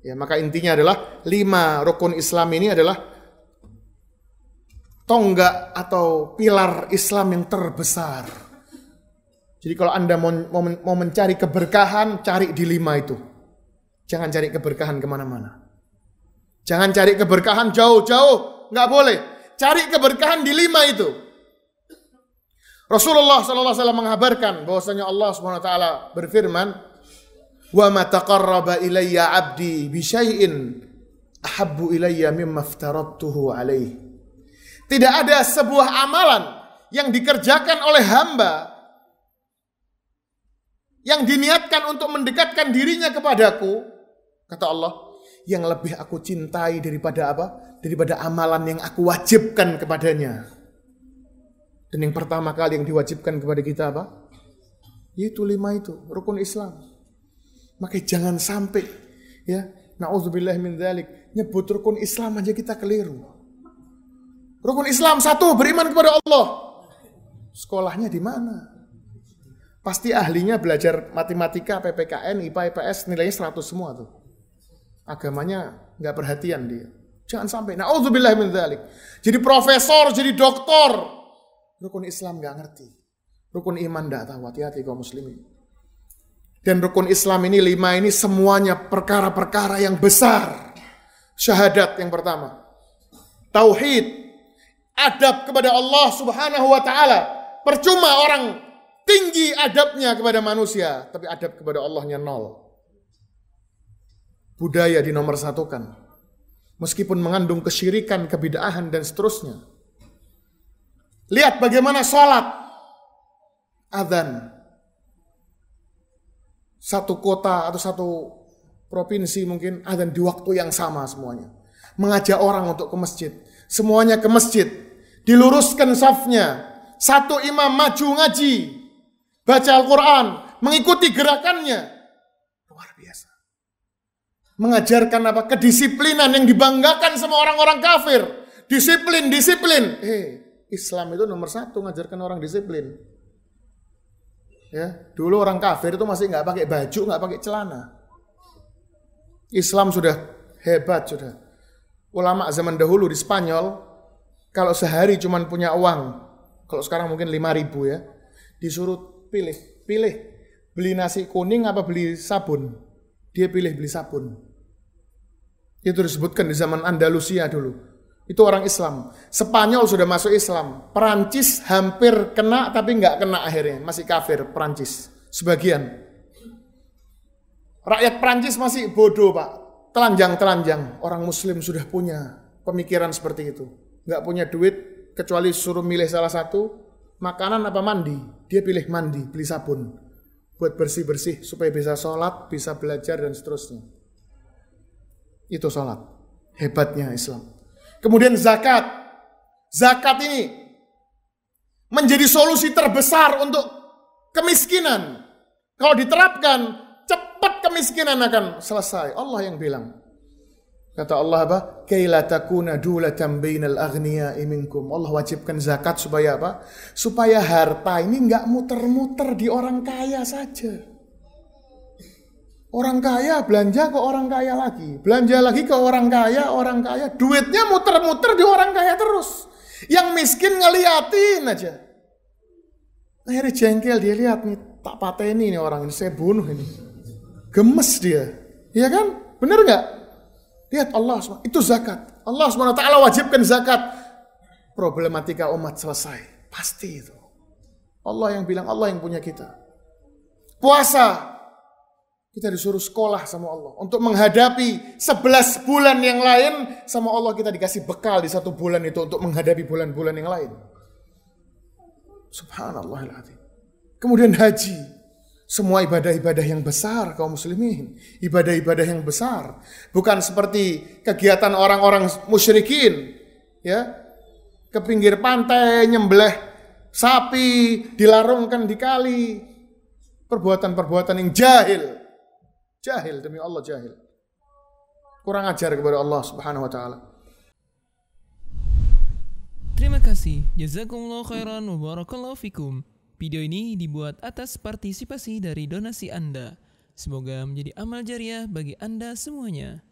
Ya, maka intinya adalah lima rukun Islam ini adalah tonggak atau pilar Islam yang terbesar. Jadi kalau Anda mau, mau, mau mencari keberkahan, cari di lima itu. Jangan cari keberkahan kemana-mana. Jangan cari keberkahan jauh-jauh, nggak boleh. Cari keberkahan di lima itu. Rasulullah SAW mengabarkan bahwasanya Allah SWT berfirman, wa ma taqarraba ilayya 'abdi bi syai'in ahabbu ilayya mimma Tidak ada sebuah amalan yang dikerjakan oleh hamba yang diniatkan untuk mendekatkan dirinya kepadaku, kata Allah, yang lebih aku cintai daripada apa? Daripada amalan yang aku wajibkan kepadanya. Dan yang pertama kali yang diwajibkan kepada kita apa? Yaitu lima itu, rukun Islam. Maka jangan sampai ya, naudzubillah min dzalik, nyebut rukun Islam aja kita keliru. Rukun Islam satu beriman kepada Allah. Sekolahnya di mana? Pasti ahlinya belajar matematika, PPKN, IPA, IPS, nilainya 100 semua tuh. Agamanya nggak perhatian dia. Jangan sampai. Na'udzubillah min dzalik. Jadi profesor, jadi doktor. Rukun Islam nggak ngerti. Rukun iman nggak tahu. Hati-hati kaum muslimin. Dan rukun Islam ini lima ini semuanya perkara-perkara yang besar. Syahadat yang pertama. Tauhid. Adab kepada Allah subhanahu wa ta'ala. Percuma orang tinggi adabnya kepada manusia. Tapi adab kepada Allahnya nol. Budaya dinomorsatukan. Meskipun mengandung kesyirikan, kebidaahan, dan seterusnya. Lihat bagaimana sholat. Adhan satu kota atau satu provinsi mungkin ada di waktu yang sama semuanya. Mengajak orang untuk ke masjid. Semuanya ke masjid. Diluruskan safnya. Satu imam maju ngaji. Baca Al-Quran. Mengikuti gerakannya. Luar biasa. Mengajarkan apa? Kedisiplinan yang dibanggakan semua orang-orang kafir. Disiplin, disiplin. Eh, Islam itu nomor satu mengajarkan orang disiplin. Ya, dulu orang kafir itu masih nggak pakai baju, nggak pakai celana. Islam sudah hebat sudah. Ulama zaman dahulu di Spanyol kalau sehari cuma punya uang, kalau sekarang mungkin 5 ribu ya, disuruh pilih, pilih beli nasi kuning apa beli sabun. Dia pilih beli sabun. Itu disebutkan di zaman Andalusia dulu itu orang Islam. Spanyol sudah masuk Islam. Perancis hampir kena tapi nggak kena akhirnya, masih kafir Perancis sebagian. Rakyat Perancis masih bodoh pak, telanjang-telanjang. Orang Muslim sudah punya pemikiran seperti itu. Nggak punya duit kecuali suruh milih salah satu makanan apa mandi. Dia pilih mandi, beli sabun buat bersih-bersih supaya bisa sholat, bisa belajar dan seterusnya. Itu sholat. Hebatnya Islam. Kemudian zakat. Zakat ini menjadi solusi terbesar untuk kemiskinan. Kalau diterapkan, cepat kemiskinan akan selesai. Allah yang bilang. Kata Allah apa? Kaila takuna dulatan bainal aghnia minkum. Allah wajibkan zakat supaya apa? Supaya harta ini nggak muter-muter di orang kaya saja. Orang kaya belanja ke orang kaya lagi, belanja lagi ke orang kaya, orang kaya, duitnya muter-muter di orang kaya terus. Yang miskin ngeliatin aja. Akhirnya jengkel dia lihat nih, tak pateni nih orang ini, saya bunuh ini. Gemes dia, iya kan? Bener nggak? Lihat Allah SWT, itu zakat. Allah SWT wajibkan zakat. Problematika umat selesai, pasti itu. Allah yang bilang, Allah yang punya kita. Puasa, kita disuruh sekolah sama Allah untuk menghadapi 11 bulan yang lain sama Allah kita dikasih bekal di satu bulan itu untuk menghadapi bulan-bulan yang lain. Subhanallah Kemudian haji. Semua ibadah-ibadah yang besar kaum muslimin. Ibadah-ibadah yang besar. Bukan seperti kegiatan orang-orang musyrikin. ya Ke pinggir pantai, nyembelih sapi, dilarungkan di kali. Perbuatan-perbuatan yang jahil. Jahil demi Allah jahil. Kurang ajar kepada Allah Subhanahu wa taala. Terima kasih. Jazakumullah khairan wa barakallahu fikum. Video ini dibuat atas partisipasi dari donasi Anda. Semoga menjadi amal jariah bagi Anda semuanya.